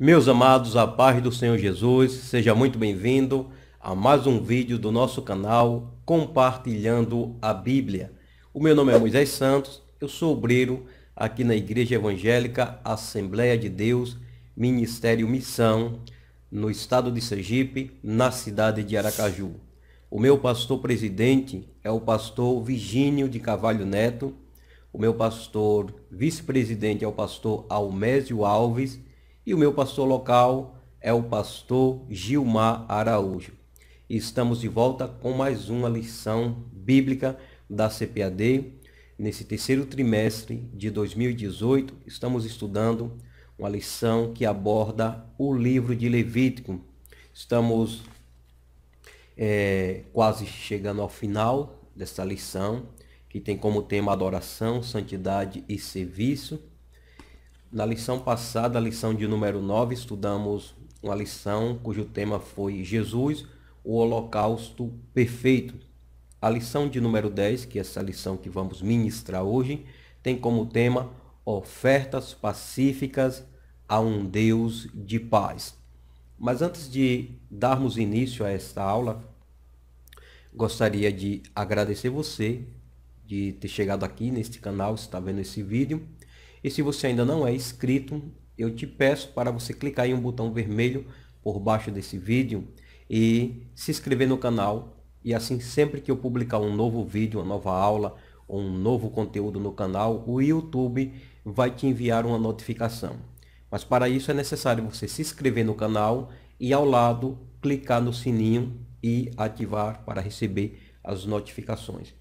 Meus amados, a paz do Senhor Jesus, seja muito bem-vindo a mais um vídeo do nosso canal Compartilhando a Bíblia. O meu nome é Moisés Santos, eu sou obreiro aqui na Igreja Evangélica Assembleia de Deus, Ministério Missão, no estado de Sergipe, na cidade de Aracaju. O meu pastor presidente é o pastor Vigínio de Cavalho Neto, o meu pastor vice-presidente é o pastor Almésio Alves, e o meu pastor local é o pastor Gilmar Araújo. estamos de volta com mais uma lição bíblica da CPAD. Nesse terceiro trimestre de 2018, estamos estudando uma lição que aborda o livro de Levítico. Estamos é, quase chegando ao final dessa lição, que tem como tema adoração, santidade e serviço. Na lição passada, a lição de número 9, estudamos uma lição cujo tema foi Jesus, o Holocausto Perfeito. A lição de número 10, que é essa lição que vamos ministrar hoje, tem como tema Ofertas Pacíficas a um Deus de Paz. Mas antes de darmos início a esta aula, gostaria de agradecer você de ter chegado aqui neste canal, está vendo esse vídeo. E se você ainda não é inscrito, eu te peço para você clicar em um botão vermelho por baixo desse vídeo e se inscrever no canal. E assim, sempre que eu publicar um novo vídeo, uma nova aula, ou um novo conteúdo no canal, o YouTube vai te enviar uma notificação. Mas para isso é necessário você se inscrever no canal e ao lado clicar no sininho e ativar para receber as notificações.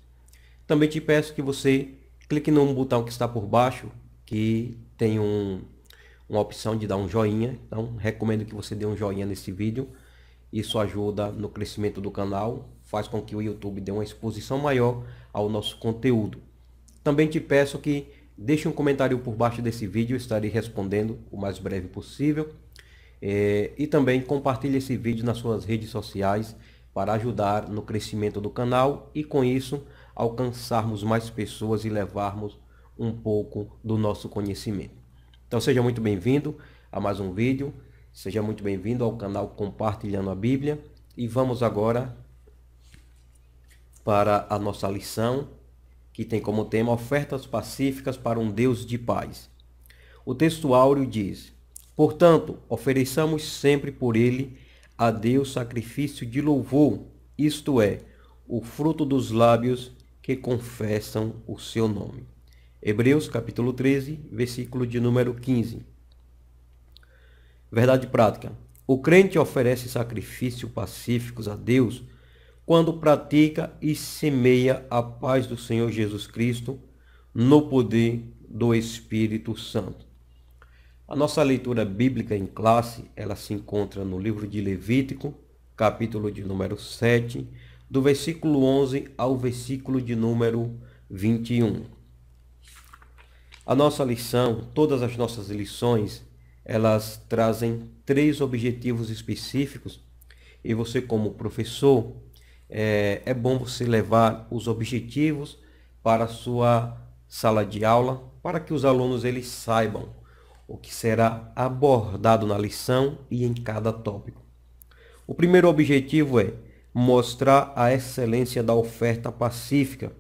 Também te peço que você clique no botão que está por baixo que tem um, uma opção de dar um joinha. Então, recomendo que você dê um joinha nesse vídeo. Isso ajuda no crescimento do canal, faz com que o YouTube dê uma exposição maior ao nosso conteúdo. Também te peço que deixe um comentário por baixo desse vídeo, estarei respondendo o mais breve possível. É, e também compartilhe esse vídeo nas suas redes sociais para ajudar no crescimento do canal e com isso alcançarmos mais pessoas e levarmos um pouco do nosso conhecimento. Então seja muito bem-vindo a mais um vídeo, seja muito bem-vindo ao canal Compartilhando a Bíblia e vamos agora para a nossa lição que tem como tema ofertas pacíficas para um Deus de paz. O texto áureo diz: Portanto, ofereçamos sempre por ele a Deus sacrifício de louvor, isto é, o fruto dos lábios que confessam o seu nome. Hebreus capítulo 13, versículo de número 15. Verdade prática. O crente oferece sacrifícios pacíficos a Deus quando pratica e semeia a paz do Senhor Jesus Cristo no poder do Espírito Santo. A nossa leitura bíblica em classe, ela se encontra no livro de Levítico, capítulo de número 7, do versículo 11 ao versículo de número 21. A nossa lição, todas as nossas lições, elas trazem três objetivos específicos e você como professor é, é bom você levar os objetivos para a sua sala de aula para que os alunos eles saibam o que será abordado na lição e em cada tópico. O primeiro objetivo é mostrar a excelência da oferta pacífica.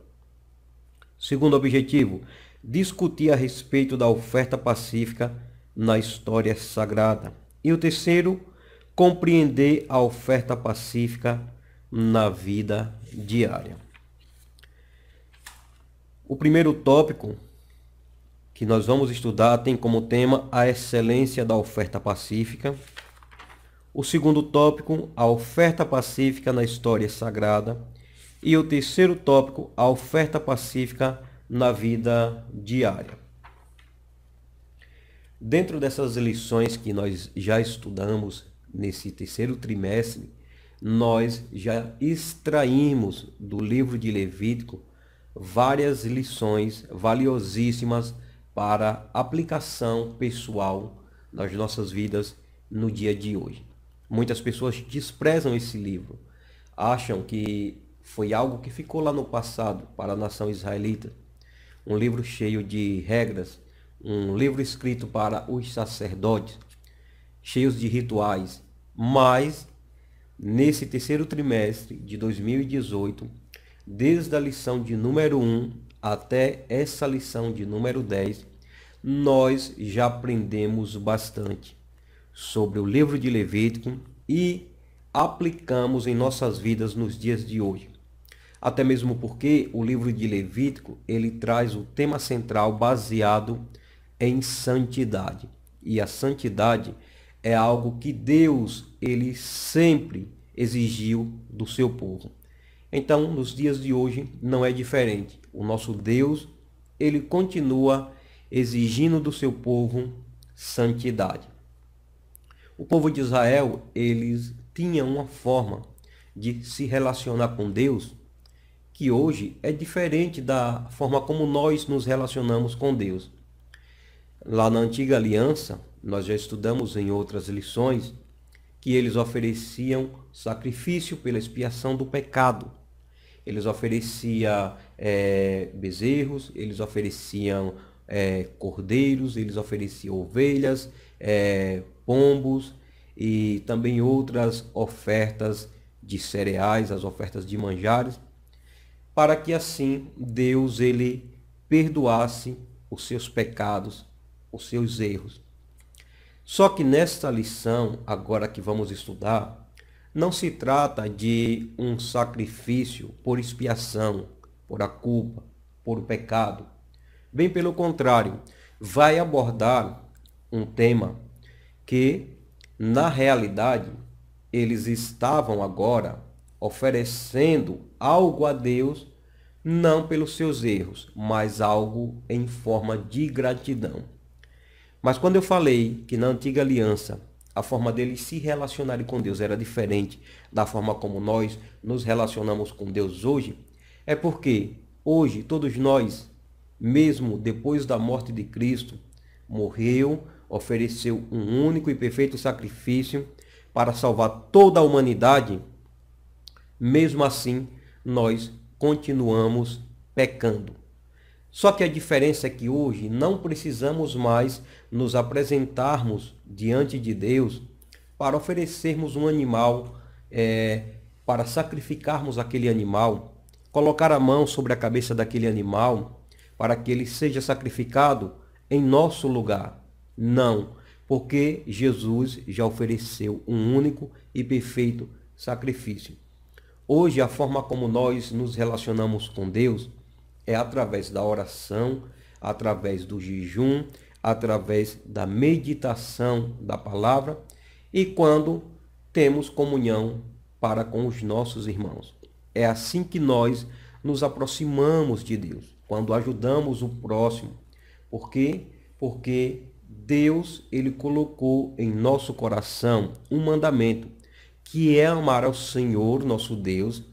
Segundo objetivo, discutir a respeito da oferta pacífica na história sagrada. E o terceiro, compreender a oferta pacífica na vida diária. O primeiro tópico que nós vamos estudar tem como tema a excelência da oferta pacífica. O segundo tópico, a oferta pacífica na história sagrada. E o terceiro tópico, a oferta pacífica na vida diária. Dentro dessas lições que nós já estudamos nesse terceiro trimestre, nós já extraímos do livro de Levítico várias lições valiosíssimas para aplicação pessoal nas nossas vidas no dia de hoje. Muitas pessoas desprezam esse livro, acham que foi algo que ficou lá no passado para a nação israelita, um livro cheio de regras, um livro escrito para os sacerdotes, cheios de rituais. Mas, nesse terceiro trimestre de 2018, desde a lição de número 1 até essa lição de número 10, nós já aprendemos bastante sobre o livro de Levítico e aplicamos em nossas vidas nos dias de hoje. Até mesmo porque o livro de Levítico, ele traz o tema central baseado em santidade. E a santidade é algo que Deus, ele sempre exigiu do seu povo. Então, nos dias de hoje não é diferente. O nosso Deus, ele continua exigindo do seu povo santidade. O povo de Israel, eles tinham uma forma de se relacionar com Deus que hoje é diferente da forma como nós nos relacionamos com Deus. Lá na antiga aliança, nós já estudamos em outras lições que eles ofereciam sacrifício pela expiação do pecado. Eles ofereciam é, bezerros, eles ofereciam é, cordeiros, eles ofereciam ovelhas, é, pombos e também outras ofertas de cereais, as ofertas de manjares para que assim Deus ele perdoasse os seus pecados, os seus erros. Só que nesta lição, agora que vamos estudar, não se trata de um sacrifício por expiação, por a culpa, por o pecado. Bem pelo contrário, vai abordar um tema que, na realidade, eles estavam agora oferecendo algo a Deus, não pelos seus erros, mas algo em forma de gratidão. Mas quando eu falei que na antiga aliança a forma deles se relacionarem com Deus era diferente da forma como nós nos relacionamos com Deus hoje, é porque hoje todos nós, mesmo depois da morte de Cristo, morreu, ofereceu um único e perfeito sacrifício para salvar toda a humanidade mesmo assim nós continuamos pecando. Só que a diferença é que hoje não precisamos mais nos apresentarmos diante de Deus para oferecermos um animal, é, para sacrificarmos aquele animal, colocar a mão sobre a cabeça daquele animal para que ele seja sacrificado em nosso lugar. Não, porque Jesus já ofereceu um único e perfeito sacrifício. Hoje, a forma como nós nos relacionamos com Deus é através da oração, através do jejum, através da meditação da palavra e quando temos comunhão para com os nossos irmãos. É assim que nós nos aproximamos de Deus, quando ajudamos o próximo. Por quê? Porque Deus ele colocou em nosso coração um mandamento que é amar ao Senhor, nosso Deus,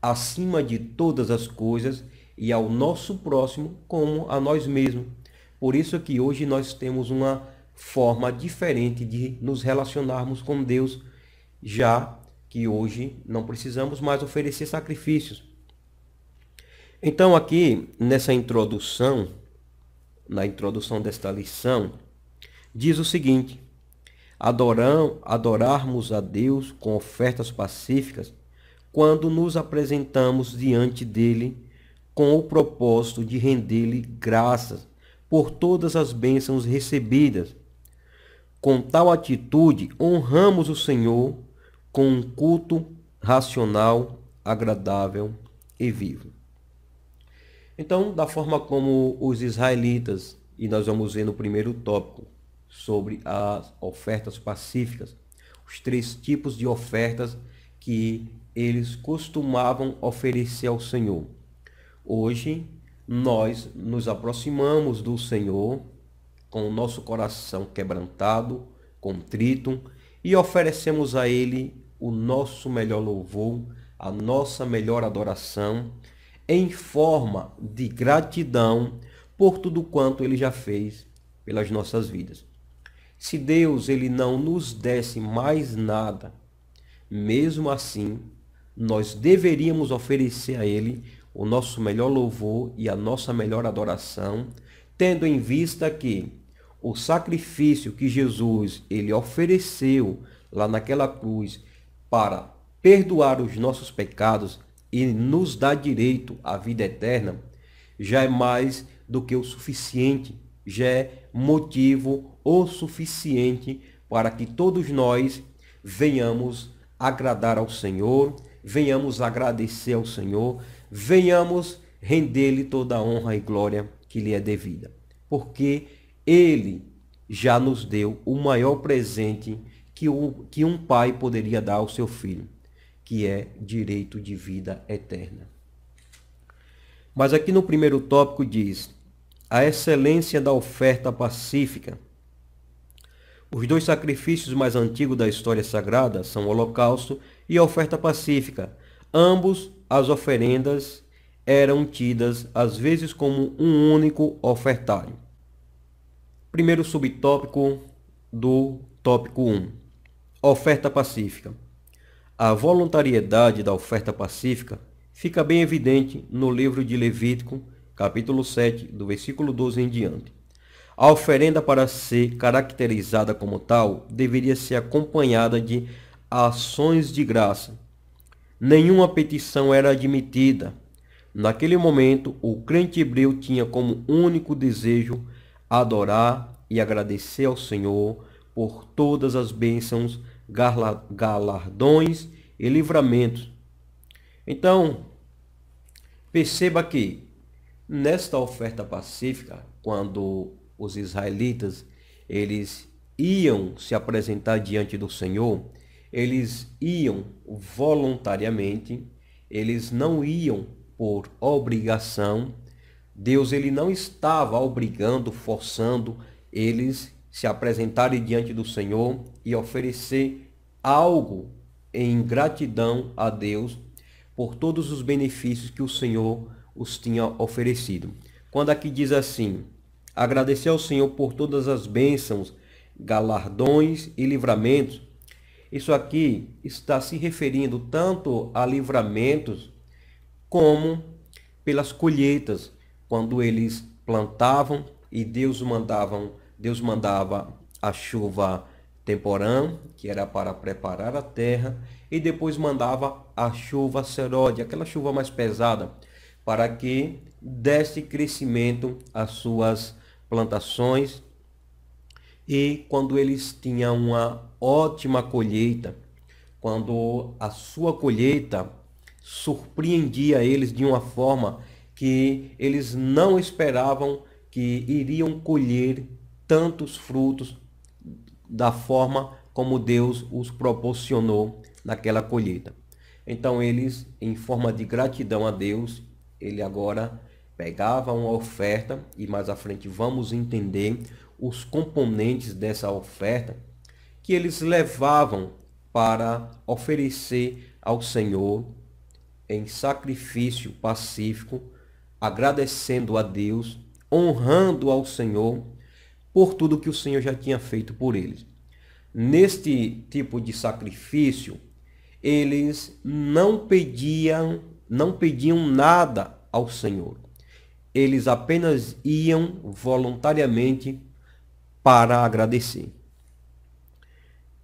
acima de todas as coisas e ao nosso próximo como a nós mesmos. Por isso que hoje nós temos uma forma diferente de nos relacionarmos com Deus, já que hoje não precisamos mais oferecer sacrifícios. Então aqui nessa introdução, na introdução desta lição, diz o seguinte: adoram, adorarmos a Deus com ofertas pacíficas quando nos apresentamos diante dele com o propósito de render-lhe graças por todas as bênçãos recebidas. Com tal atitude, honramos o Senhor com um culto racional, agradável e vivo. Então, da forma como os israelitas, e nós vamos ver no primeiro tópico, sobre as ofertas pacíficas, os três tipos de ofertas que eles costumavam oferecer ao Senhor. Hoje, nós nos aproximamos do Senhor com o nosso coração quebrantado, contrito e oferecemos a Ele o nosso melhor louvor, a nossa melhor adoração, em forma de gratidão por tudo quanto Ele já fez pelas nossas vidas. Se Deus ele não nos desse mais nada, mesmo assim, nós deveríamos oferecer a ele o nosso melhor louvor e a nossa melhor adoração, tendo em vista que o sacrifício que Jesus ele ofereceu lá naquela cruz para perdoar os nossos pecados e nos dar direito à vida eterna, já é mais do que o suficiente, já é motivo o suficiente para que todos nós venhamos agradar ao Senhor, venhamos agradecer ao Senhor, venhamos render-lhe toda a honra e glória que lhe é devida, porque ele já nos deu o maior presente que, o, que um pai poderia dar ao seu filho, que é direito de vida eterna. Mas aqui no primeiro tópico diz: a excelência da oferta pacífica os dois sacrifícios mais antigos da história sagrada são o holocausto e a oferta pacífica. Ambos as oferendas eram tidas às vezes como um único ofertário. Primeiro subtópico do tópico 1. Oferta pacífica. A voluntariedade da oferta pacífica fica bem evidente no livro de Levítico, capítulo 7, do versículo 12 em diante. A oferenda, para ser caracterizada como tal, deveria ser acompanhada de ações de graça. Nenhuma petição era admitida. Naquele momento, o crente hebreu tinha como único desejo adorar e agradecer ao Senhor por todas as bênçãos, galardões e livramentos. Então, perceba que nesta oferta pacífica, quando os israelitas, eles iam se apresentar diante do Senhor, eles iam voluntariamente, eles não iam por obrigação. Deus ele não estava obrigando, forçando eles se apresentarem diante do Senhor e oferecer algo em gratidão a Deus por todos os benefícios que o Senhor os tinha oferecido. Quando aqui diz assim, agradecer ao Senhor por todas as bênçãos, galardões e livramentos. Isso aqui está se referindo tanto a livramentos como pelas colheitas, quando eles plantavam e Deus mandavam, Deus mandava a chuva temporã, que era para preparar a terra, e depois mandava a chuva seródia, aquela chuva mais pesada, para que desse crescimento às suas plantações. E quando eles tinham uma ótima colheita, quando a sua colheita surpreendia eles de uma forma que eles não esperavam que iriam colher tantos frutos da forma como Deus os proporcionou naquela colheita. Então eles, em forma de gratidão a Deus, ele agora pegava uma oferta e mais à frente vamos entender os componentes dessa oferta que eles levavam para oferecer ao Senhor em sacrifício pacífico, agradecendo a Deus, honrando ao Senhor por tudo que o Senhor já tinha feito por eles. Neste tipo de sacrifício, eles não pediam, não pediam nada ao Senhor eles apenas iam voluntariamente para agradecer.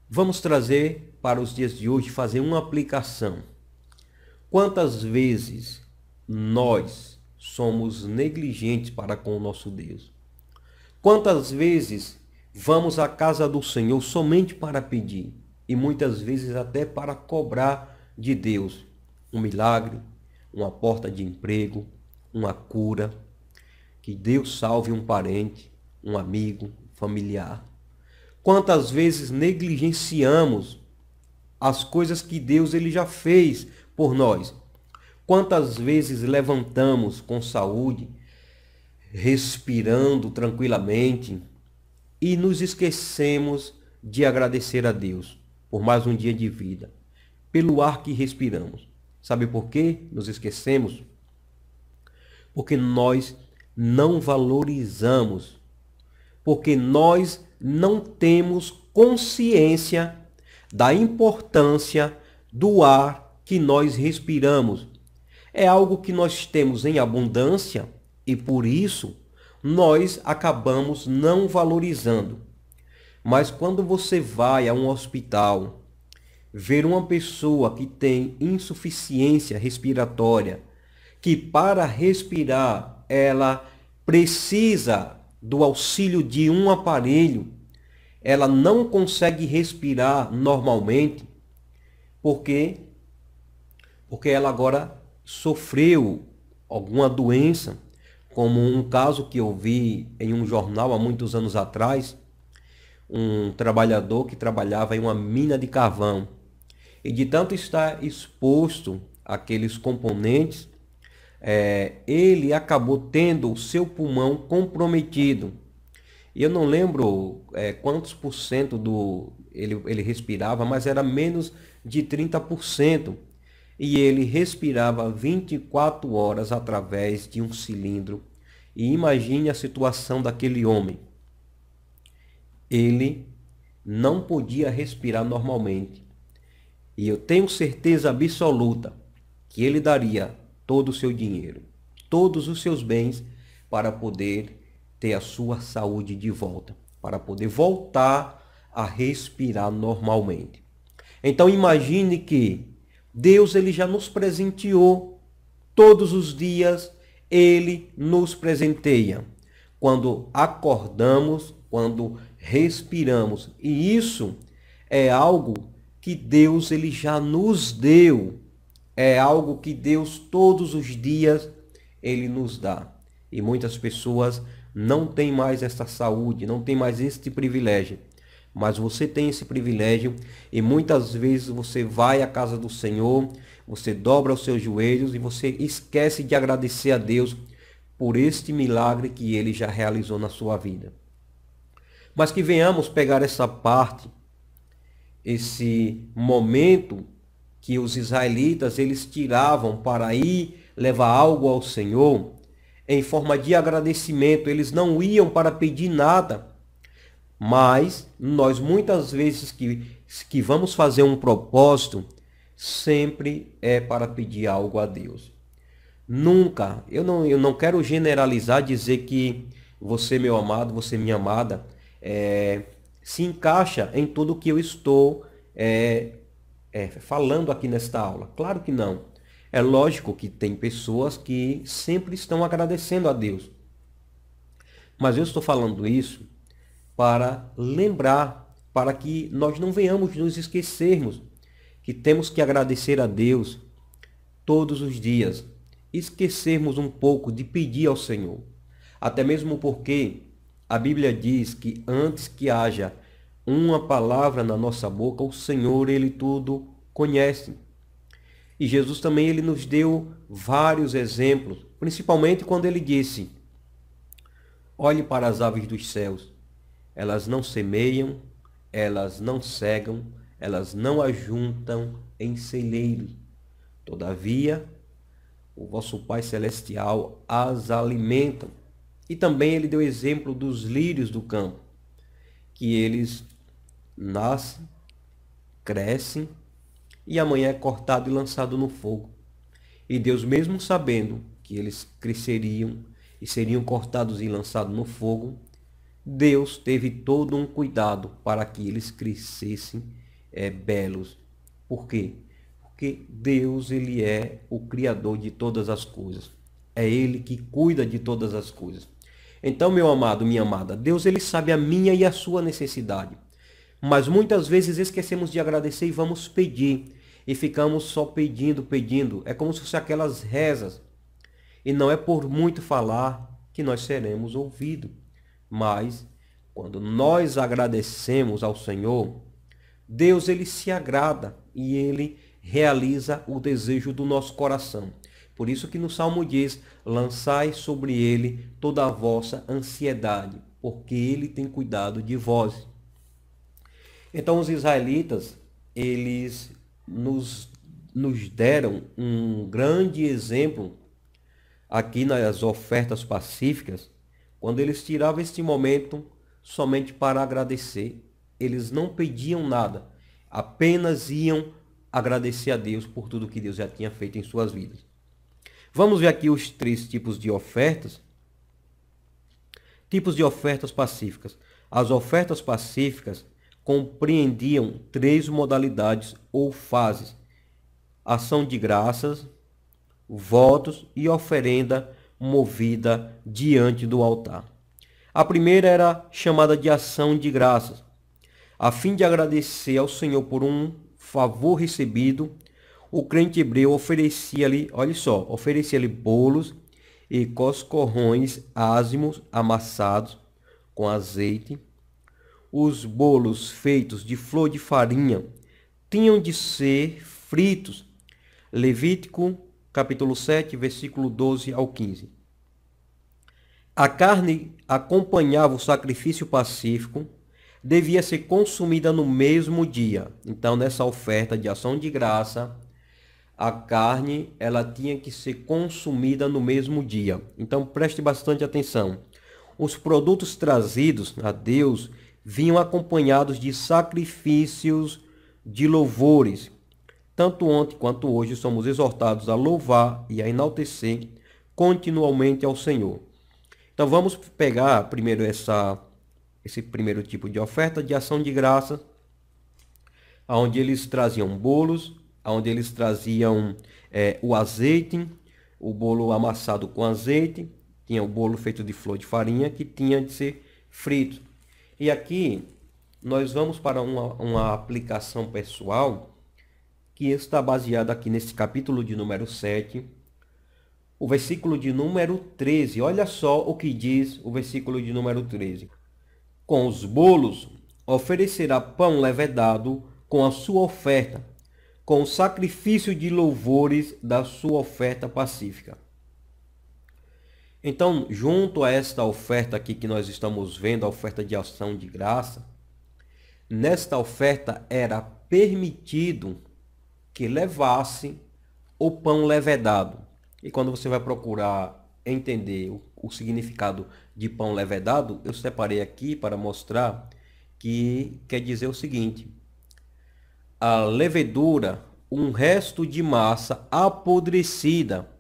Vamos trazer para os dias de hoje fazer uma aplicação. Quantas vezes nós somos negligentes para com o nosso Deus? Quantas vezes vamos à casa do Senhor somente para pedir e muitas vezes até para cobrar de Deus um milagre, uma porta de emprego, uma cura, que Deus salve um parente, um amigo, um familiar. Quantas vezes negligenciamos as coisas que Deus ele já fez por nós? Quantas vezes levantamos com saúde, respirando tranquilamente e nos esquecemos de agradecer a Deus por mais um dia de vida, pelo ar que respiramos? Sabe por quê? Nos esquecemos? Porque nós não valorizamos, porque nós não temos consciência da importância do ar que nós respiramos. É algo que nós temos em abundância e por isso nós acabamos não valorizando. Mas quando você vai a um hospital, ver uma pessoa que tem insuficiência respiratória, que para respirar ela precisa do auxílio de um aparelho, ela não consegue respirar normalmente, porque porque ela agora sofreu alguma doença, como um caso que eu vi em um jornal há muitos anos atrás, um trabalhador que trabalhava em uma mina de carvão e de tanto estar exposto àqueles componentes, é, ele acabou tendo o seu pulmão comprometido. eu não lembro é, quantos por cento do ele, ele respirava, mas era menos de 30%. E ele respirava 24 horas através de um cilindro. E imagine a situação daquele homem. Ele não podia respirar normalmente. E eu tenho certeza absoluta que ele daria todo o seu dinheiro, todos os seus bens para poder ter a sua saúde de volta, para poder voltar a respirar normalmente. Então imagine que Deus ele já nos presenteou todos os dias, ele nos presenteia quando acordamos, quando respiramos. E isso é algo que Deus ele já nos deu é algo que Deus todos os dias ele nos dá. E muitas pessoas não têm mais essa saúde, não têm mais este privilégio. Mas você tem esse privilégio e muitas vezes você vai à casa do Senhor, você dobra os seus joelhos e você esquece de agradecer a Deus por este milagre que ele já realizou na sua vida. Mas que venhamos pegar essa parte, esse momento que os israelitas eles tiravam para ir levar algo ao Senhor, em forma de agradecimento, eles não iam para pedir nada. Mas nós muitas vezes que, que vamos fazer um propósito, sempre é para pedir algo a Deus. Nunca, eu não, eu não quero generalizar, dizer que você, meu amado, você, minha amada, é, se encaixa em tudo que eu estou é, é, falando aqui nesta aula? Claro que não. É lógico que tem pessoas que sempre estão agradecendo a Deus. Mas eu estou falando isso para lembrar, para que nós não venhamos nos esquecermos que temos que agradecer a Deus todos os dias, esquecermos um pouco de pedir ao Senhor. Até mesmo porque a Bíblia diz que antes que haja uma palavra na nossa boca, o Senhor, ele tudo conhece. E Jesus também ele nos deu vários exemplos, principalmente quando ele disse: Olhe para as aves dos céus. Elas não semeiam, elas não cegam, elas não ajuntam em celeiros. Todavia, o vosso Pai celestial as alimenta. E também ele deu exemplo dos lírios do campo, que eles nasce, cresce e amanhã é cortado e lançado no fogo. E Deus, mesmo sabendo que eles cresceriam e seriam cortados e lançados no fogo, Deus teve todo um cuidado para que eles crescessem é, belos. Por quê? Porque Deus ele é o criador de todas as coisas. É ele que cuida de todas as coisas. Então, meu amado, minha amada, Deus ele sabe a minha e a sua necessidade. Mas muitas vezes esquecemos de agradecer e vamos pedir. E ficamos só pedindo, pedindo. É como se fossem aquelas rezas. E não é por muito falar que nós seremos ouvidos. Mas quando nós agradecemos ao Senhor, Deus ele se agrada e ele realiza o desejo do nosso coração. Por isso que no Salmo diz: "Lançai sobre ele toda a vossa ansiedade, porque ele tem cuidado de vós". Então os israelitas, eles nos, nos deram um grande exemplo aqui nas ofertas pacíficas, quando eles tiravam este momento somente para agradecer. Eles não pediam nada, apenas iam agradecer a Deus por tudo que Deus já tinha feito em suas vidas. Vamos ver aqui os três tipos de ofertas. Tipos de ofertas pacíficas. As ofertas pacíficas compreendiam três modalidades ou fases: ação de graças, votos e oferenda movida diante do altar. A primeira era chamada de ação de graças, a fim de agradecer ao Senhor por um favor recebido. O crente hebreu oferecia-lhe, olha só, oferecia-lhe bolos e coscorrões ázimos amassados com azeite os bolos feitos de flor de farinha tinham de ser fritos. Levítico, capítulo 7, versículo 12 ao 15. A carne acompanhava o sacrifício pacífico, devia ser consumida no mesmo dia. Então, nessa oferta de ação de graça, a carne ela tinha que ser consumida no mesmo dia. Então, preste bastante atenção. Os produtos trazidos a Deus vinham acompanhados de sacrifícios de louvores. Tanto ontem quanto hoje somos exortados a louvar e a enaltecer continuamente ao Senhor. Então vamos pegar primeiro essa esse primeiro tipo de oferta de ação de graça, aonde eles traziam bolos, aonde eles traziam é, o azeite, o bolo amassado com azeite, tinha o bolo feito de flor de farinha que tinha de ser frito. E aqui nós vamos para uma, uma aplicação pessoal que está baseada aqui nesse capítulo de número 7, o versículo de número 13. Olha só o que diz o versículo de número 13. Com os bolos oferecerá pão levedado com a sua oferta, com o sacrifício de louvores da sua oferta pacífica. Então, junto a esta oferta aqui que nós estamos vendo, a oferta de ação de graça, nesta oferta era permitido que levasse o pão levedado. E quando você vai procurar entender o, o significado de pão levedado, eu separei aqui para mostrar que quer dizer o seguinte: a levedura, um resto de massa apodrecida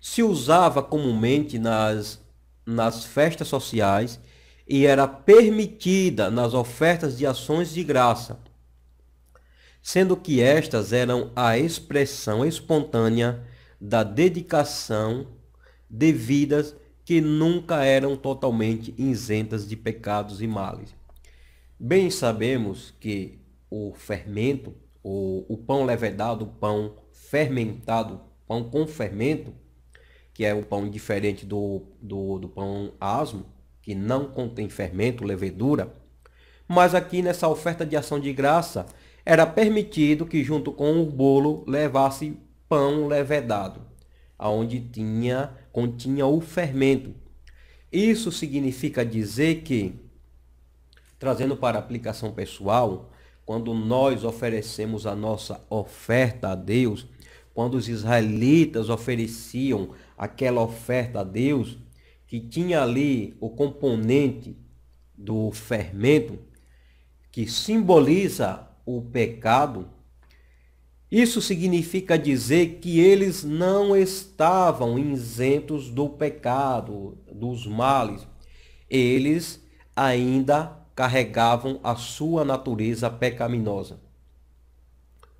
se usava comumente nas, nas festas sociais e era permitida nas ofertas de ações de graça, sendo que estas eram a expressão espontânea da dedicação de vidas que nunca eram totalmente isentas de pecados e males. Bem sabemos que o fermento, o, o pão levedado, o pão fermentado, pão com fermento, que é o pão diferente do, do, do pão asmo, que não contém fermento, levedura. Mas aqui nessa oferta de ação de graça, era permitido que junto com o bolo levasse pão levedado, aonde tinha continha o fermento. Isso significa dizer que trazendo para aplicação pessoal, quando nós oferecemos a nossa oferta a Deus, quando os israelitas ofereciam aquela oferta a Deus, que tinha ali o componente do fermento, que simboliza o pecado, isso significa dizer que eles não estavam isentos do pecado, dos males. Eles ainda carregavam a sua natureza pecaminosa.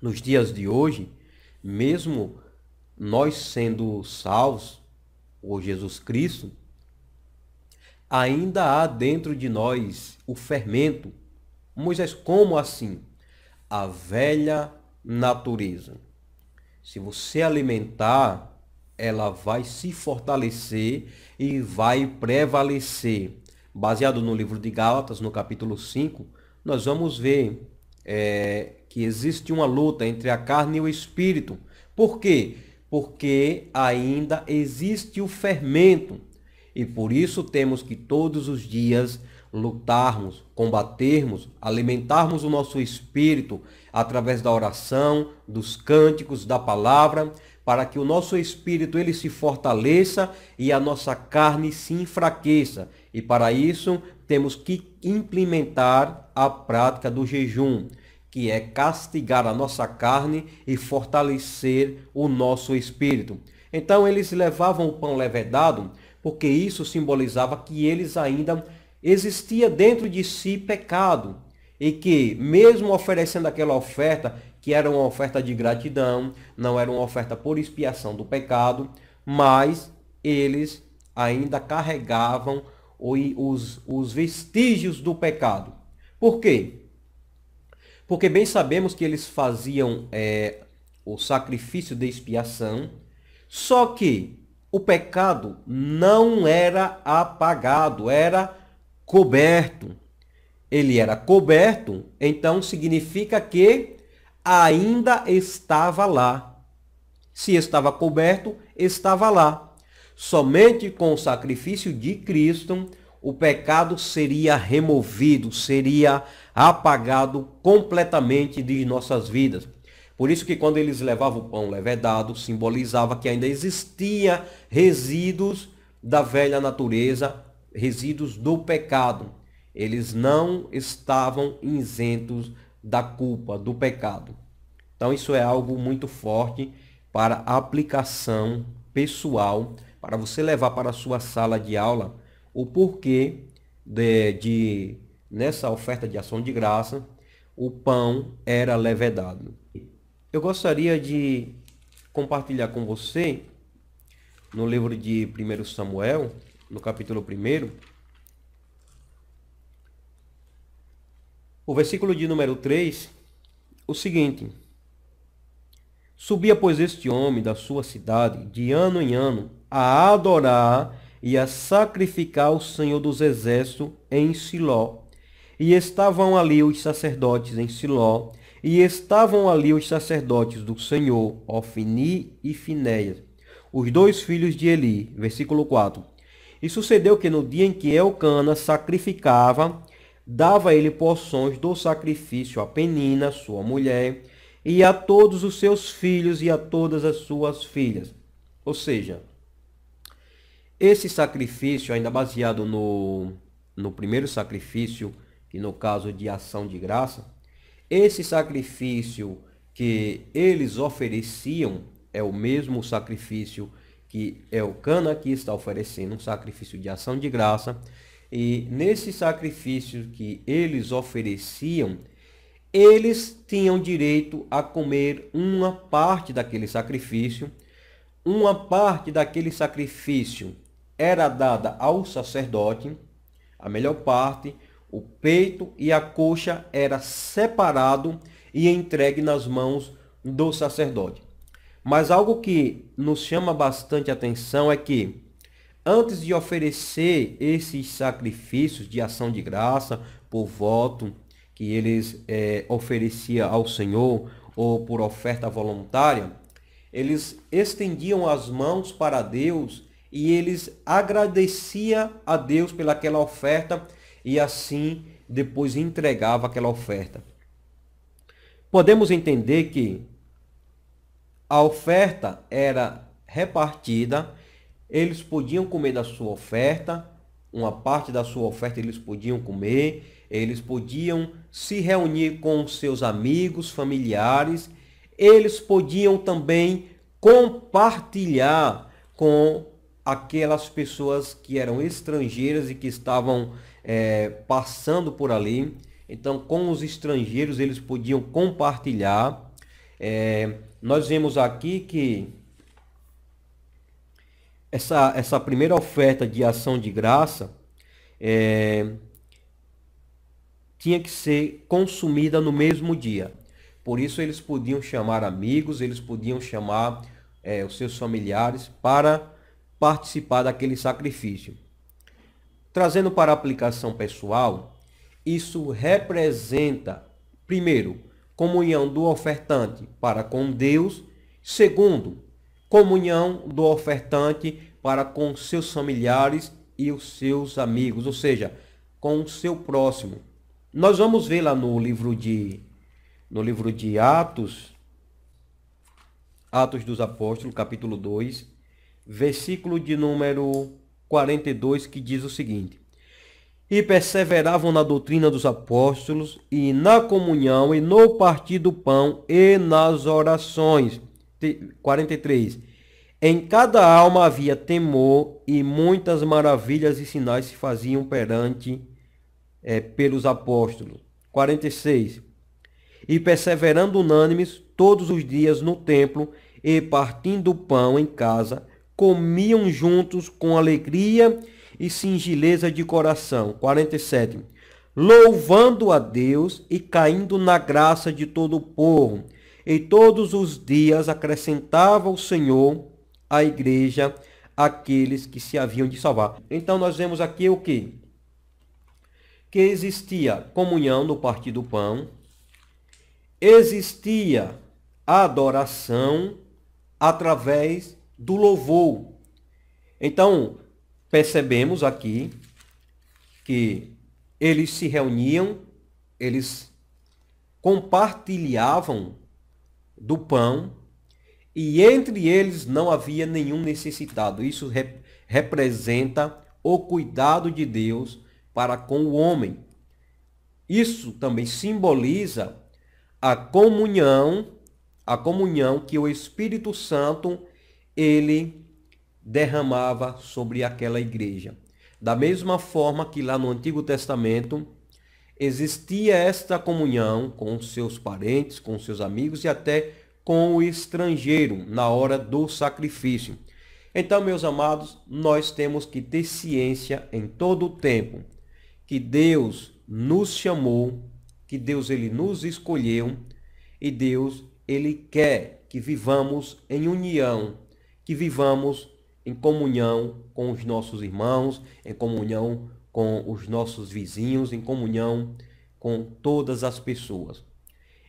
Nos dias de hoje, mesmo nós sendo salvos, ou Jesus Cristo, ainda há dentro de nós o fermento. Moisés, como assim? A velha natureza. Se você alimentar, ela vai se fortalecer e vai prevalecer. Baseado no livro de Gálatas, no capítulo 5, nós vamos ver é, que existe uma luta entre a carne e o espírito. Por quê? porque ainda existe o fermento e por isso temos que todos os dias lutarmos, combatermos, alimentarmos o nosso espírito através da oração, dos cânticos, da palavra, para que o nosso espírito ele se fortaleça e a nossa carne se enfraqueça. E para isso temos que implementar a prática do jejum que é castigar a nossa carne e fortalecer o nosso espírito. Então eles levavam o pão levedado, porque isso simbolizava que eles ainda existia dentro de si pecado e que mesmo oferecendo aquela oferta, que era uma oferta de gratidão, não era uma oferta por expiação do pecado, mas eles ainda carregavam os, os vestígios do pecado. Por quê? Porque bem sabemos que eles faziam é, o sacrifício de expiação, só que o pecado não era apagado, era coberto. Ele era coberto, então significa que ainda estava lá. Se estava coberto, estava lá. Somente com o sacrifício de Cristo o pecado seria removido, seria apagado completamente de nossas vidas. Por isso que quando eles levavam o pão levedado, simbolizava que ainda existia resíduos da velha natureza, resíduos do pecado. Eles não estavam isentos da culpa, do pecado. Então isso é algo muito forte para aplicação pessoal, para você levar para a sua sala de aula o porquê de, de nessa oferta de ação de graça, o pão era levedado. Eu gostaria de compartilhar com você, no livro de 1 Samuel, no capítulo 1, o versículo de número 3, o seguinte. Subia, pois, este homem da sua cidade, de ano em ano, a adorar e a sacrificar o Senhor dos Exércitos em Siló, e estavam ali os sacerdotes em Siló, e estavam ali os sacerdotes do Senhor, Ofni e Finéias, os dois filhos de Eli. Versículo 4. E sucedeu que no dia em que Elcana sacrificava, dava ele porções do sacrifício a Penina, sua mulher, e a todos os seus filhos e a todas as suas filhas. Ou seja, esse sacrifício, ainda baseado no, no primeiro sacrifício, e no caso de ação de graça, esse sacrifício que eles ofereciam é o mesmo sacrifício que Elcana aqui está oferecendo, um sacrifício de ação de graça. E nesse sacrifício que eles ofereciam, eles tinham direito a comer uma parte daquele sacrifício. Uma parte daquele sacrifício era dada ao sacerdote, a melhor parte, o peito e a coxa era separado e entregue nas mãos do sacerdote. Mas algo que nos chama bastante atenção é que antes de oferecer esses sacrifícios de ação de graça por voto que eles é, eh, ofereciam ao Senhor ou por oferta voluntária, eles estendiam as mãos para Deus e eles agradeciam a Deus pelaquela oferta e assim depois entregava aquela oferta. Podemos entender que a oferta era repartida, eles podiam comer da sua oferta, uma parte da sua oferta eles podiam comer, eles podiam se reunir com seus amigos, familiares, eles podiam também compartilhar com aquelas pessoas que eram estrangeiras e que estavam é, passando por ali. Então, com os estrangeiros, eles podiam compartilhar. É, nós vemos aqui que essa, essa primeira oferta de ação de graça é, tinha que ser consumida no mesmo dia. Por isso, eles podiam chamar amigos, eles podiam chamar é, os seus familiares para participar daquele sacrifício. Trazendo para a aplicação pessoal, isso representa, primeiro, comunhão do ofertante para com Deus, segundo, comunhão do ofertante para com seus familiares e os seus amigos, ou seja, com o seu próximo. Nós vamos ver lá no livro de no livro de Atos Atos dos Apóstolos, capítulo 2, versículo de número 42, que diz o seguinte: E perseveravam na doutrina dos apóstolos, e na comunhão, e no partir do pão, e nas orações. 43. Em cada alma havia temor, e muitas maravilhas e sinais se faziam perante é, pelos apóstolos. 46. E perseverando unânimes todos os dias no templo, e partindo o pão em casa, comiam juntos com alegria e singeleza de coração. 47. Louvando a Deus e caindo na graça de todo o povo. E todos os dias acrescentava o Senhor à igreja aqueles que se haviam de salvar. Então nós vemos aqui o que? Que existia comunhão no partir do pão, existia adoração através do louvor. Então, percebemos aqui que eles se reuniam, eles compartilhavam do pão e entre eles não havia nenhum necessitado. Isso representa o cuidado de Deus para com o homem. Isso também simboliza a comunhão, a comunhão que o Espírito Santo ele derramava sobre aquela igreja. Da mesma forma que lá no Antigo Testamento existia esta comunhão com seus parentes, com seus amigos e até com o estrangeiro na hora do sacrifício. Então, meus amados, nós temos que ter ciência em todo o tempo que Deus nos chamou, que Deus ele nos escolheu e Deus ele quer que vivamos em união que vivamos em comunhão com os nossos irmãos, em comunhão com os nossos vizinhos, em comunhão com todas as pessoas.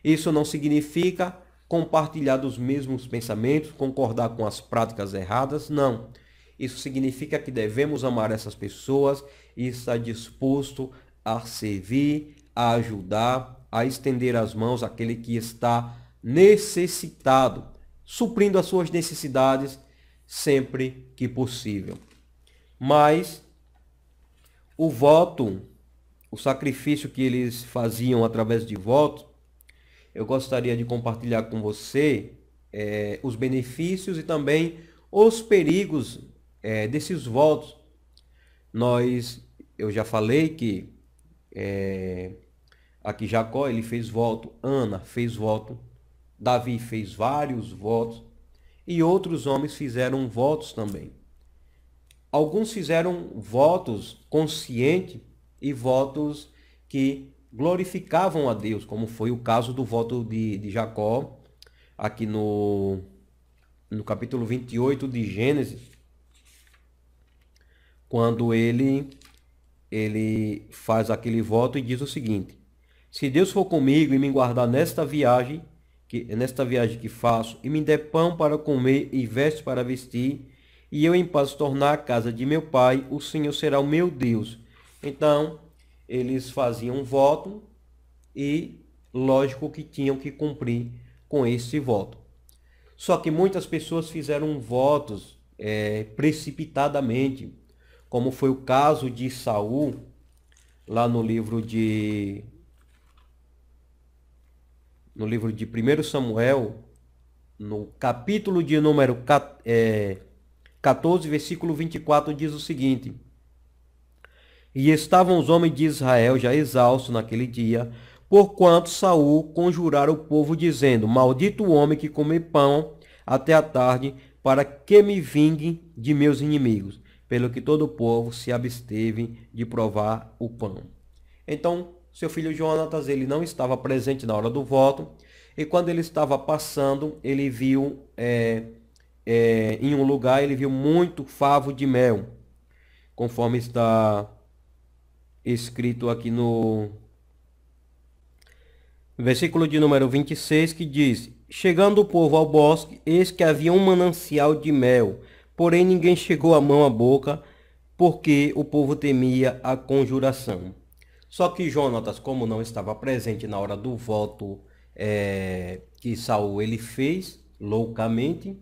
Isso não significa compartilhar dos mesmos pensamentos, concordar com as práticas erradas, não. Isso significa que devemos amar essas pessoas e estar disposto a servir, a ajudar, a estender as mãos àquele que está necessitado, suprindo as suas necessidades sempre que possível. Mas o voto, o sacrifício que eles faziam através de voto, eu gostaria de compartilhar com você é, os benefícios e também os perigos é, desses votos. Nós, eu já falei que é, aqui Jacó ele fez voto, Ana fez voto, Davi fez vários votos e outros homens fizeram votos também. Alguns fizeram votos conscientes e votos que glorificavam a Deus, como foi o caso do voto de, de Jacó, aqui no, no capítulo 28 de Gênesis, quando ele, ele faz aquele voto e diz o seguinte: Se Deus for comigo e me guardar nesta viagem, que é nesta viagem que faço, e me dê pão para comer e veste para vestir, e eu em paz tornar a casa de meu pai, o Senhor será o meu Deus. Então, eles faziam um voto e lógico que tinham que cumprir com esse voto. Só que muitas pessoas fizeram votos é, precipitadamente, como foi o caso de Saul, lá no livro de no livro de 1 Samuel, no capítulo de número 14, é, versículo 24, diz o seguinte: E estavam os homens de Israel já exaustos naquele dia, porquanto Saul conjurara o povo, dizendo: Maldito o homem que come pão até a tarde, para que me vingue de meus inimigos. Pelo que todo o povo se absteve de provar o pão. Então, seu filho Jonatas ele não estava presente na hora do voto e quando ele estava passando ele viu é, é, em um lugar ele viu muito favo de mel conforme está escrito aqui no versículo de número 26 que diz chegando o povo ao bosque eis que havia um manancial de mel porém ninguém chegou a mão à boca porque o povo temia a conjuração só que Jonatas, como não estava presente na hora do voto é, que Saul ele fez loucamente,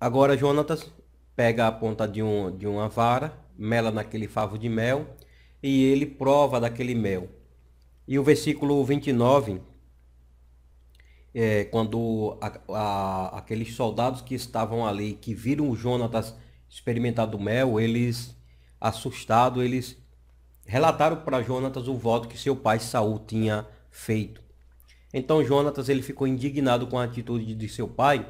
agora Jonatas pega a ponta de, um, de uma vara, mela naquele favo de mel e ele prova daquele mel. E o versículo 29, é, quando a, a, aqueles soldados que estavam ali, que viram o Jonatas experimentar do mel, eles assustados, eles relataram para Jonatas o voto que seu pai Saul tinha feito. Então Jonatas ele ficou indignado com a atitude de seu pai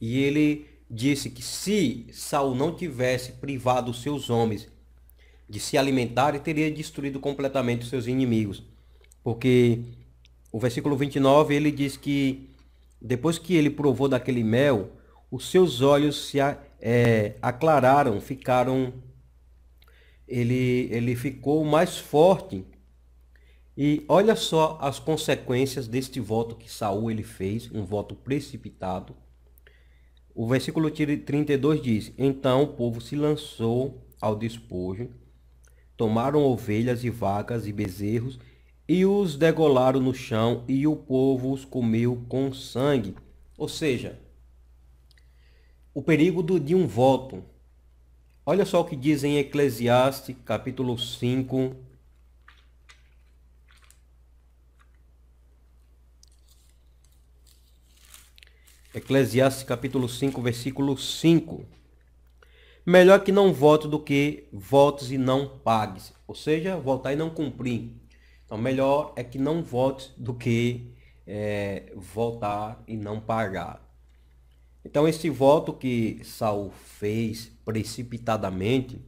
e ele disse que se Saul não tivesse privado seus homens de se alimentar, ele teria destruído completamente seus inimigos. Porque o versículo 29 ele diz que depois que ele provou daquele mel, os seus olhos se é, aclararam, ficaram ele, ele ficou mais forte. E olha só as consequências deste voto que Saul ele fez, um voto precipitado. O versículo 32 diz: Então o povo se lançou ao despojo, tomaram ovelhas e vacas e bezerros e os degolaram no chão, e o povo os comeu com sangue. Ou seja, o perigo de um voto Olha só o que diz em Eclesiastes, capítulo 5. Eclesiastes, capítulo 5, versículo 5. Melhor que não vote do que votes e não pagues. Ou seja, votar e não cumprir. Então, melhor é que não vote do que é, votar e não pagar. Então esse voto que Saul fez precipitadamente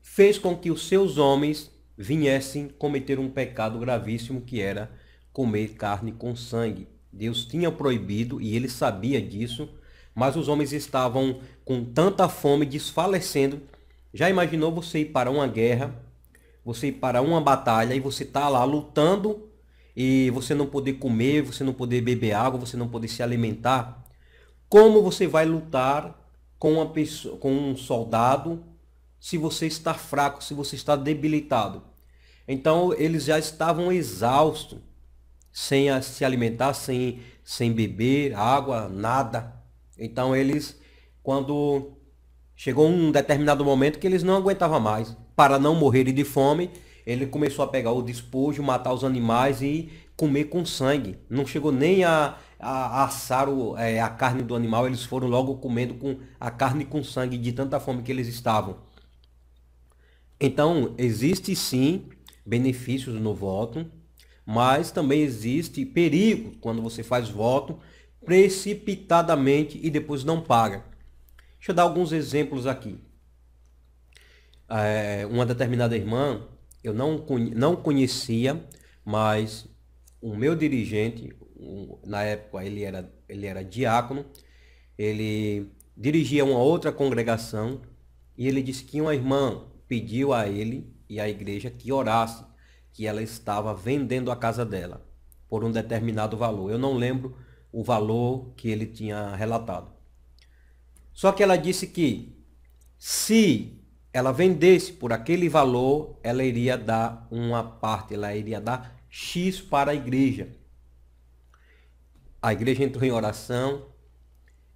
fez com que os seus homens viessem cometer um pecado gravíssimo que era comer carne com sangue. Deus tinha proibido e ele sabia disso, mas os homens estavam com tanta fome, desfalecendo. Já imaginou você ir para uma guerra, você ir para uma batalha e você tá lá lutando e você não poder comer, você não poder beber água, você não poder se alimentar? Como você vai lutar com, uma pessoa, com um soldado se você está fraco, se você está debilitado? Então eles já estavam exaustos, sem a, se alimentar, sem, sem beber água, nada. Então eles, quando chegou um determinado momento que eles não aguentavam mais, para não morrerem de fome, ele começou a pegar o despojo, matar os animais e comer com sangue. Não chegou nem a, a, assar o, é, a carne do animal, eles foram logo comendo com a carne com sangue de tanta fome que eles estavam. Então, existe sim benefícios no voto, mas também existe perigo quando você faz voto precipitadamente e depois não paga. Deixa eu dar alguns exemplos aqui. É, uma determinada irmã, eu não, não conhecia, mas o meu dirigente, na época ele era, ele era diácono, ele dirigia uma outra congregação e ele disse que uma irmã pediu a ele e à igreja que orasse, que ela estava vendendo a casa dela por um determinado valor. Eu não lembro o valor que ele tinha relatado. Só que ela disse que se ela vendesse por aquele valor, ela iria dar uma parte, ela iria dar X para a igreja. A igreja entrou em oração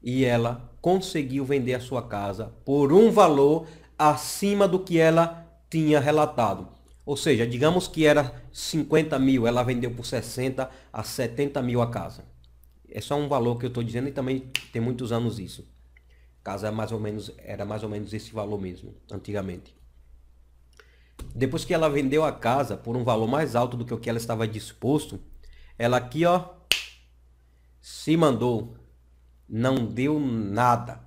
e ela conseguiu vender a sua casa por um valor acima do que ela tinha relatado. Ou seja, digamos que era 50 mil, ela vendeu por 60 a 70 mil a casa. É só um valor que eu estou dizendo e também tem muitos anos isso. Casa mais ou menos era mais ou menos esse valor mesmo, antigamente. Depois que ela vendeu a casa por um valor mais alto do que o que ela estava disposto, ela aqui ó se mandou, não deu nada.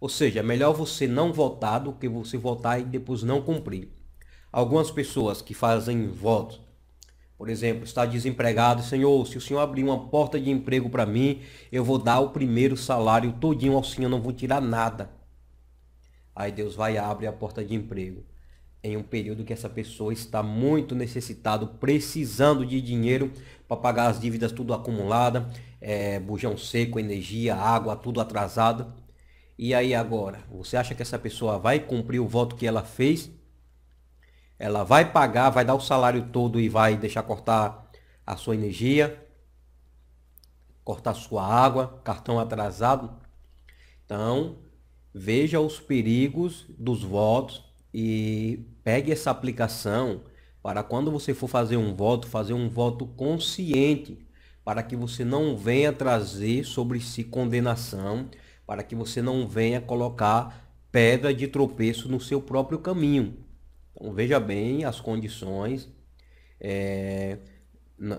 Ou seja, é melhor você não votar do que você votar e depois não cumprir. Algumas pessoas que fazem votos, por exemplo, está desempregado, senhor, se o senhor abrir uma porta de emprego para mim, eu vou dar o primeiro salário todinho ao senhor, não vou tirar nada. Aí Deus vai abrir abre a porta de emprego em um período que essa pessoa está muito necessitado, precisando de dinheiro para pagar as dívidas tudo acumulada, é, bujão seco, energia, água, tudo atrasado. E aí agora, você acha que essa pessoa vai cumprir o voto que ela fez? Ela vai pagar, vai dar o salário todo e vai deixar cortar a sua energia, cortar sua água, cartão atrasado. Então, veja os perigos dos votos e pegue essa aplicação para quando você for fazer um voto, fazer um voto consciente para que você não venha trazer sobre si condenação, para que você não venha colocar pedra de tropeço no seu próprio caminho. Então veja bem as condições. É,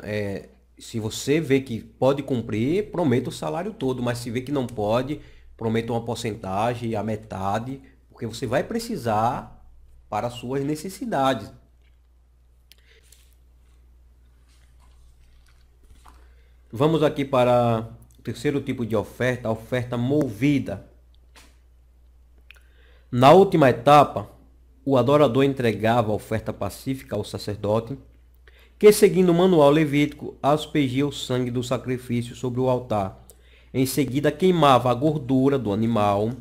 é, se você vê que pode cumprir, prometa o salário todo, mas se vê que não pode, prometa uma porcentagem, a metade, porque você vai precisar para suas necessidades. Vamos aqui para o terceiro tipo de oferta, a oferta movida. Na última etapa, o adorador entregava a oferta pacífica ao sacerdote, que, seguindo o manual levítico, aspergia o sangue do sacrifício sobre o altar. Em seguida, queimava a gordura do animal.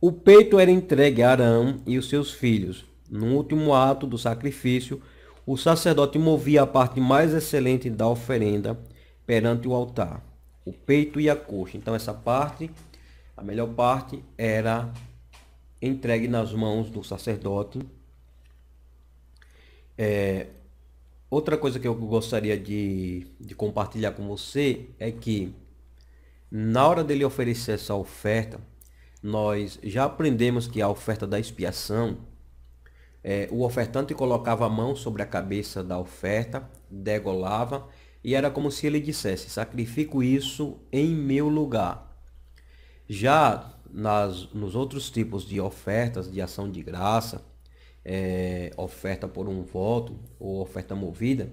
O peito era entregue a Arão e os seus filhos. No último ato do sacrifício, o sacerdote movia a parte mais excelente da oferenda perante o altar, o peito e a coxa. Então essa parte, a melhor parte, era entregue nas mãos do sacerdote. É, outra coisa que eu gostaria de, de compartilhar com você é que na hora dele oferecer essa oferta, nós já aprendemos que a oferta da expiação, é, o ofertante colocava a mão sobre a cabeça da oferta, degolava e era como se ele dissesse: sacrifico isso em meu lugar. Já nas, nos outros tipos de ofertas de ação de graça, é, oferta por um voto ou oferta movida,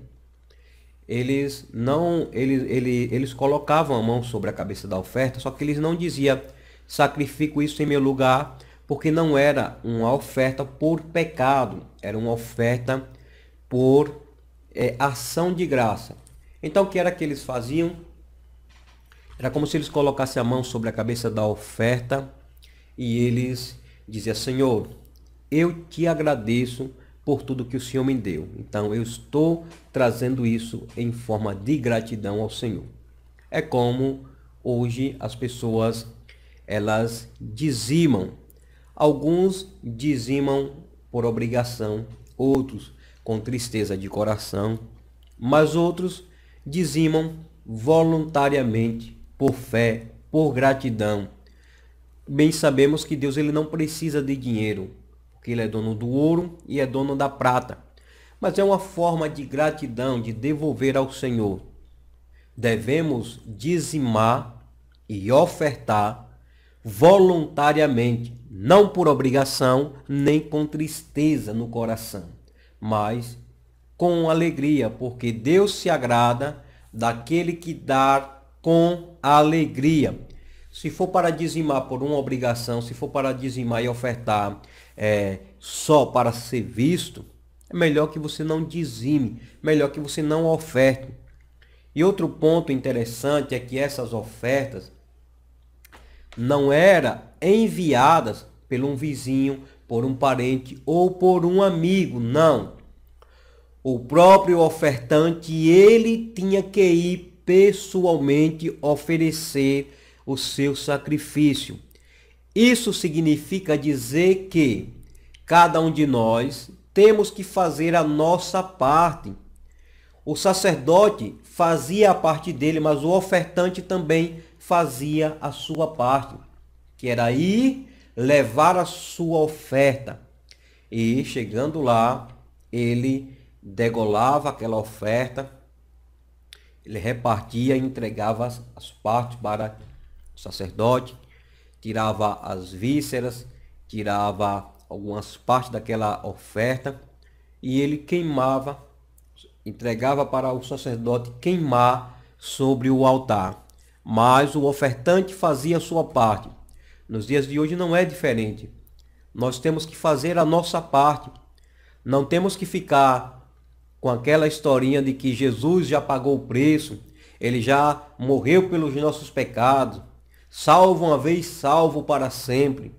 eles não eles, eles, eles colocavam a mão sobre a cabeça da oferta, só que eles não diziam sacrifico isso em meu lugar, porque não era uma oferta por pecado, era uma oferta por é, ação de graça. Então o que era que eles faziam? Era como se eles colocassem a mão sobre a cabeça da oferta e eles diziam, Senhor, eu te agradeço por tudo que o Senhor me deu. Então eu estou trazendo isso em forma de gratidão ao Senhor. É como hoje as pessoas elas dizimam. Alguns dizimam por obrigação, outros com tristeza de coração, mas outros dizimam voluntariamente, por fé, por gratidão. Bem sabemos que Deus ele não precisa de dinheiro, porque ele é dono do ouro e é dono da prata. Mas é uma forma de gratidão, de devolver ao Senhor. Devemos dizimar e ofertar voluntariamente, não por obrigação, nem com tristeza no coração, mas com alegria, porque Deus se agrada daquele que dá com alegria. Se for para dizimar por uma obrigação, se for para dizimar e ofertar é, só para ser visto, é melhor que você não dizime, melhor que você não oferte. E outro ponto interessante é que essas ofertas não eram enviadas por um vizinho, por um parente ou por um amigo, não o próprio ofertante, ele tinha que ir pessoalmente oferecer o seu sacrifício. Isso significa dizer que cada um de nós temos que fazer a nossa parte. O sacerdote fazia a parte dele, mas o ofertante também fazia a sua parte, que era ir levar a sua oferta. E chegando lá, ele degolava aquela oferta, ele repartia e entregava as, as partes para o sacerdote, tirava as vísceras, tirava algumas partes daquela oferta e ele queimava, entregava para o sacerdote queimar sobre o altar. Mas o ofertante fazia a sua parte. Nos dias de hoje não é diferente. Nós temos que fazer a nossa parte. Não temos que ficar com aquela historinha de que Jesus já pagou o preço, ele já morreu pelos nossos pecados, salvo uma vez, salvo para sempre.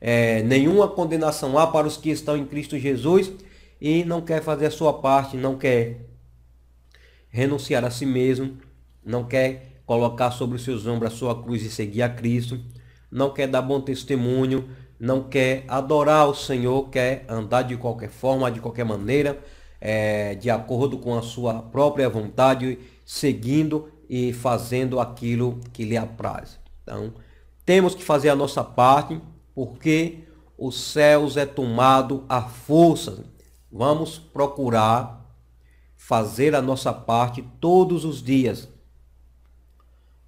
É, nenhuma condenação há para os que estão em Cristo Jesus e não quer fazer a sua parte, não quer renunciar a si mesmo, não quer colocar sobre os seus ombros a sua cruz e seguir a Cristo, não quer dar bom testemunho, não quer adorar o Senhor, quer andar de qualquer forma, de qualquer maneira, é, de acordo com a sua própria vontade, seguindo e fazendo aquilo que lhe apraz. Então, temos que fazer a nossa parte, porque os céus é tomado à força. Vamos procurar fazer a nossa parte todos os dias,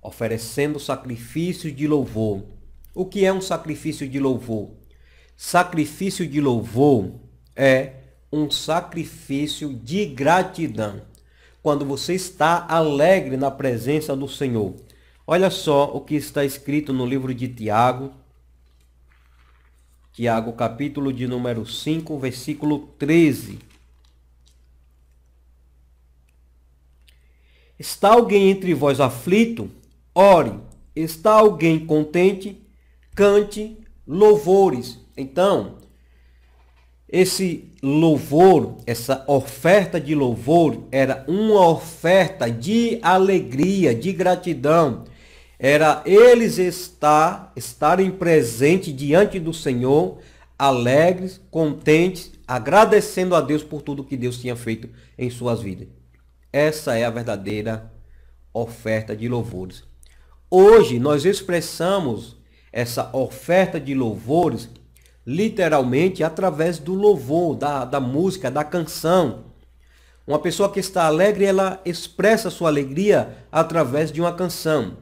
oferecendo sacrifícios de louvor. O que é um sacrifício de louvor? Sacrifício de louvor é um sacrifício de gratidão. Quando você está alegre na presença do Senhor. Olha só o que está escrito no livro de Tiago. Tiago, capítulo de número 5, versículo 13. Está alguém entre vós aflito? Ore. Está alguém contente? Cante louvores. Então, esse louvor, essa oferta de louvor, era uma oferta de alegria, de gratidão. Era eles estar, estarem presentes diante do Senhor, alegres, contentes, agradecendo a Deus por tudo que Deus tinha feito em suas vidas. Essa é a verdadeira oferta de louvores. Hoje nós expressamos essa oferta de louvores literalmente através do louvor, da, da música, da canção. Uma pessoa que está alegre, ela expressa sua alegria através de uma canção.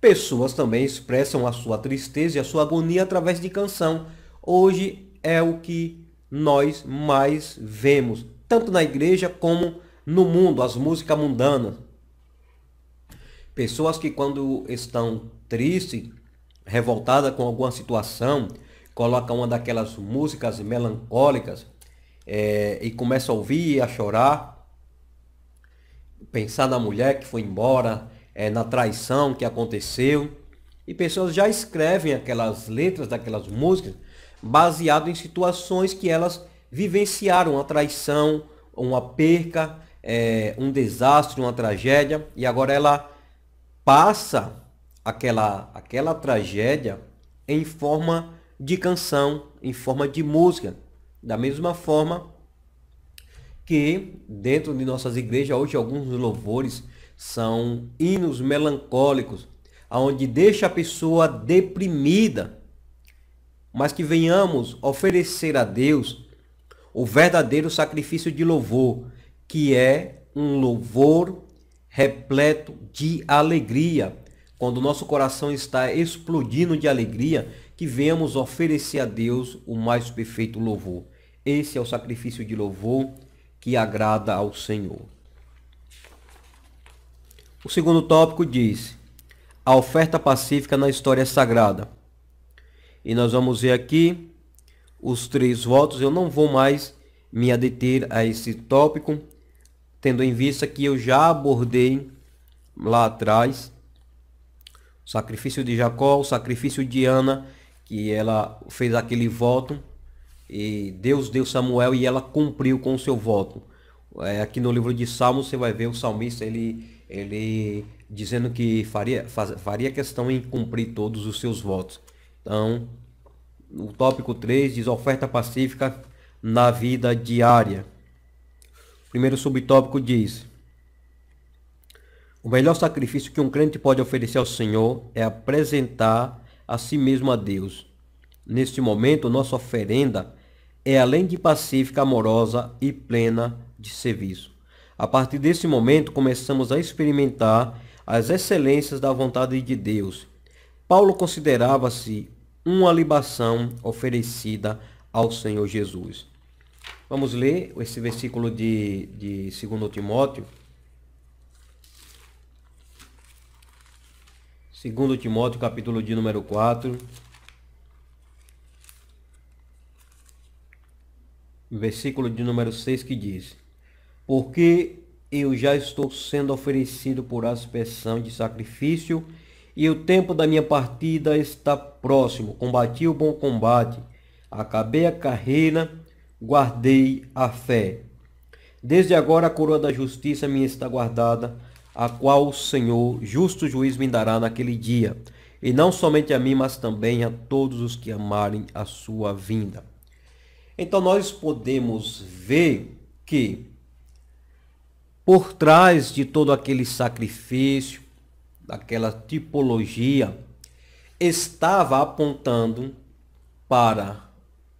Pessoas também expressam a sua tristeza e a sua agonia através de canção. Hoje é o que nós mais vemos, tanto na igreja como no mundo, as músicas mundanas. Pessoas que quando estão tristes, revoltadas com alguma situação, coloca uma daquelas músicas melancólicas é, e começa a ouvir, a chorar, pensar na mulher que foi embora, é, na traição que aconteceu. E pessoas já escrevem aquelas letras daquelas músicas baseado em situações que elas vivenciaram, a traição, uma perca, é, um desastre, uma tragédia, e agora ela passa aquela, aquela tragédia em forma de canção, em forma de música. Da mesma forma que dentro de nossas igrejas hoje alguns louvores são hinos melancólicos, aonde deixa a pessoa deprimida, mas que venhamos oferecer a Deus o verdadeiro sacrifício de louvor, que é um louvor repleto de alegria. Quando o nosso coração está explodindo de alegria, que vemos oferecer a Deus o mais perfeito louvor. Esse é o sacrifício de louvor que agrada ao Senhor. O segundo tópico diz: a oferta pacífica na história é sagrada. E nós vamos ver aqui os três votos. Eu não vou mais me adeter a esse tópico, tendo em vista que eu já abordei lá atrás o sacrifício de Jacó, o sacrifício de Ana que ela fez aquele voto e Deus deu Samuel e ela cumpriu com o seu voto. É, aqui no livro de Salmos você vai ver o salmista ele, ele dizendo que faria, faz, faria questão em cumprir todos os seus votos. Então, o tópico 3 diz oferta pacífica na vida diária. primeiro subtópico diz: O melhor sacrifício que um crente pode oferecer ao Senhor é apresentar a si mesmo a Deus. Neste momento, nossa oferenda é além de pacífica, amorosa e plena de serviço. A partir desse momento, começamos a experimentar as excelências da vontade de Deus. Paulo considerava-se uma libação oferecida ao Senhor Jesus. Vamos ler esse versículo de, de 2 Timóteo Segundo Timóteo, capítulo de número 4. Versículo de número 6 que diz: Porque eu já estou sendo oferecido por aspersão de sacrifício, e o tempo da minha partida está próximo. Combati o bom combate, acabei a carreira, guardei a fé. Desde agora a coroa da justiça me está guardada a qual o Senhor, justo juiz, me dará naquele dia, e não somente a mim, mas também a todos os que amarem a sua vinda. Então nós podemos ver que por trás de todo aquele sacrifício, daquela tipologia, estava apontando para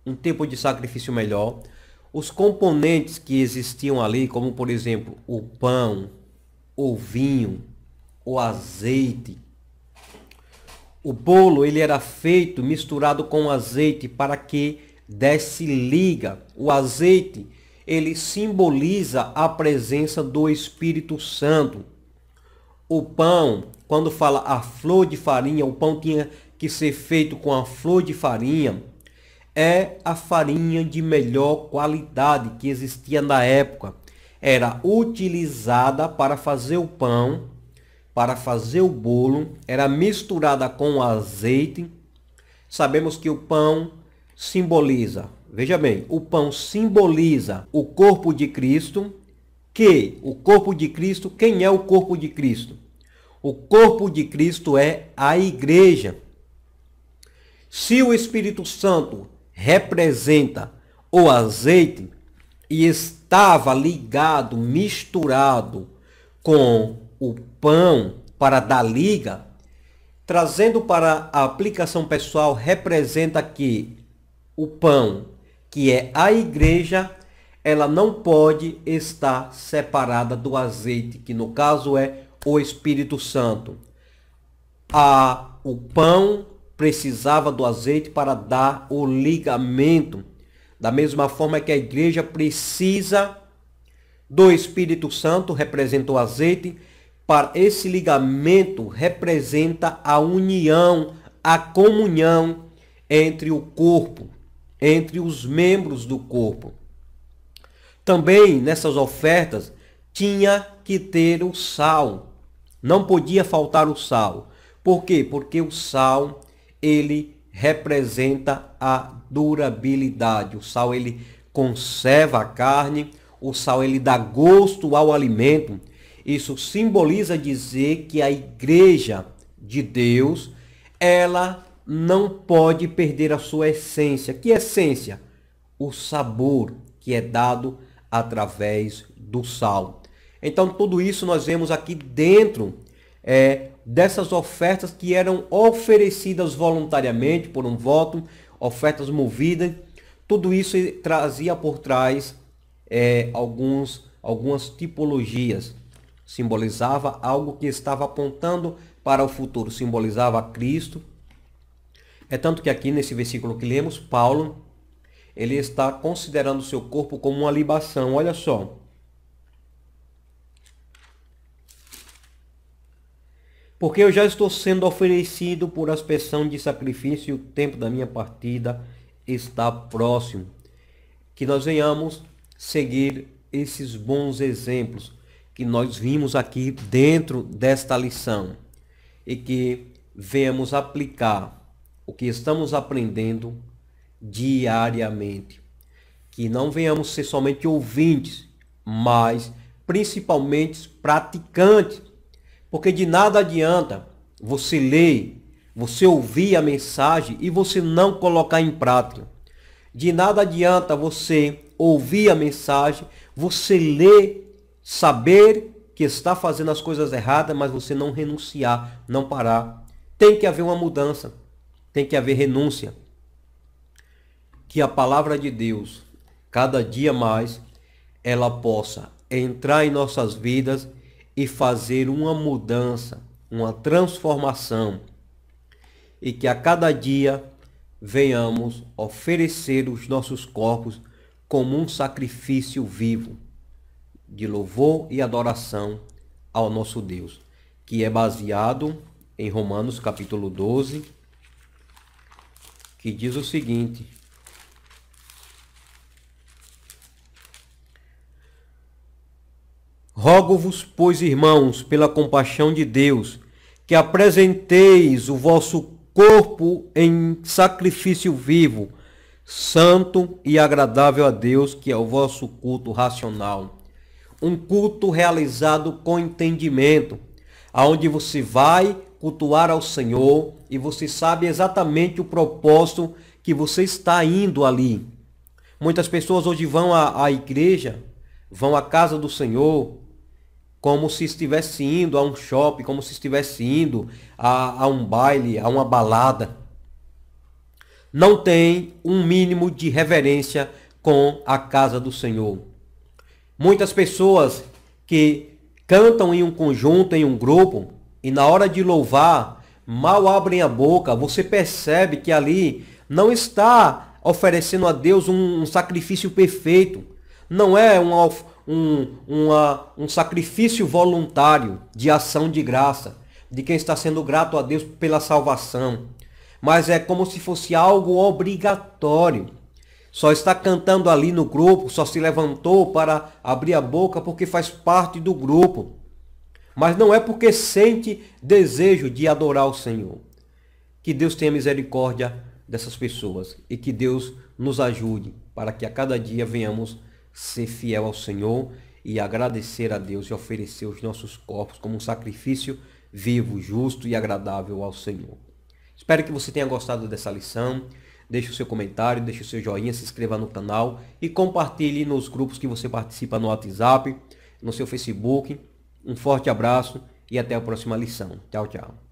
um tempo de sacrifício melhor. Os componentes que existiam ali, como por exemplo o pão, o vinho, o azeite. O bolo ele era feito misturado com azeite para que desse liga. O azeite ele simboliza a presença do Espírito Santo. O pão, quando fala a flor de farinha, o pão tinha que ser feito com a flor de farinha é a farinha de melhor qualidade que existia na época era utilizada para fazer o pão, para fazer o bolo, era misturada com azeite. Sabemos que o pão simboliza, veja bem, o pão simboliza o corpo de Cristo, que o corpo de Cristo, quem é o corpo de Cristo? O corpo de Cristo é a igreja. Se o Espírito Santo representa o azeite e está estava ligado, misturado com o pão para dar liga, trazendo para a aplicação pessoal, representa que o pão, que é a igreja, ela não pode estar separada do azeite, que no caso é o Espírito Santo. A, o pão precisava do azeite para dar o ligamento da mesma forma que a igreja precisa do Espírito Santo, representa o azeite, para esse ligamento representa a união, a comunhão entre o corpo, entre os membros do corpo. Também nessas ofertas tinha que ter o sal. Não podia faltar o sal. Por quê? Porque o sal ele representa a durabilidade. O sal ele conserva a carne, o sal ele dá gosto ao alimento. Isso simboliza dizer que a igreja de Deus, ela não pode perder a sua essência. Que essência? O sabor que é dado através do sal. Então tudo isso nós vemos aqui dentro é dessas ofertas que eram oferecidas voluntariamente por um voto, ofertas movidas, tudo isso trazia por trás é, alguns, algumas tipologias. Simbolizava algo que estava apontando para o futuro, simbolizava Cristo. É tanto que aqui nesse versículo que lemos, Paulo, ele está considerando o seu corpo como uma libação. Olha só, porque eu já estou sendo oferecido por aspersão de sacrifício e o tempo da minha partida está próximo. Que nós venhamos seguir esses bons exemplos que nós vimos aqui dentro desta lição e que venhamos aplicar o que estamos aprendendo diariamente. Que não venhamos ser somente ouvintes, mas principalmente praticantes porque de nada adianta você ler, você ouvir a mensagem e você não colocar em prática. De nada adianta você ouvir a mensagem, você ler, saber que está fazendo as coisas erradas, mas você não renunciar, não parar. Tem que haver uma mudança, tem que haver renúncia. Que a palavra de Deus, cada dia mais, ela possa entrar em nossas vidas e fazer uma mudança, uma transformação, e que a cada dia venhamos oferecer os nossos corpos como um sacrifício vivo de louvor e adoração ao nosso Deus, que é baseado em Romanos capítulo 12, que diz o seguinte: Rogo-vos, pois, irmãos, pela compaixão de Deus, que apresenteis o vosso corpo em sacrifício vivo, santo e agradável a Deus, que é o vosso culto racional. Um culto realizado com entendimento, aonde você vai cultuar ao Senhor e você sabe exatamente o propósito que você está indo ali. Muitas pessoas hoje vão à, à igreja, vão à casa do Senhor, como se estivesse indo a um shopping, como se estivesse indo a, a um baile, a uma balada. Não tem um mínimo de reverência com a casa do Senhor. Muitas pessoas que cantam em um conjunto, em um grupo, e na hora de louvar, mal abrem a boca, você percebe que ali não está oferecendo a Deus um, um sacrifício perfeito. Não é uma, um, uma, um sacrifício voluntário de ação de graça, de quem está sendo grato a Deus pela salvação. Mas é como se fosse algo obrigatório. Só está cantando ali no grupo, só se levantou para abrir a boca porque faz parte do grupo. Mas não é porque sente desejo de adorar o Senhor. Que Deus tenha misericórdia dessas pessoas e que Deus nos ajude para que a cada dia venhamos ser fiel ao Senhor e agradecer a Deus e oferecer os nossos corpos como um sacrifício vivo, justo e agradável ao Senhor. Espero que você tenha gostado dessa lição. Deixe o seu comentário, deixe o seu joinha, se inscreva no canal e compartilhe nos grupos que você participa no WhatsApp, no seu Facebook. Um forte abraço e até a próxima lição. Tchau, tchau.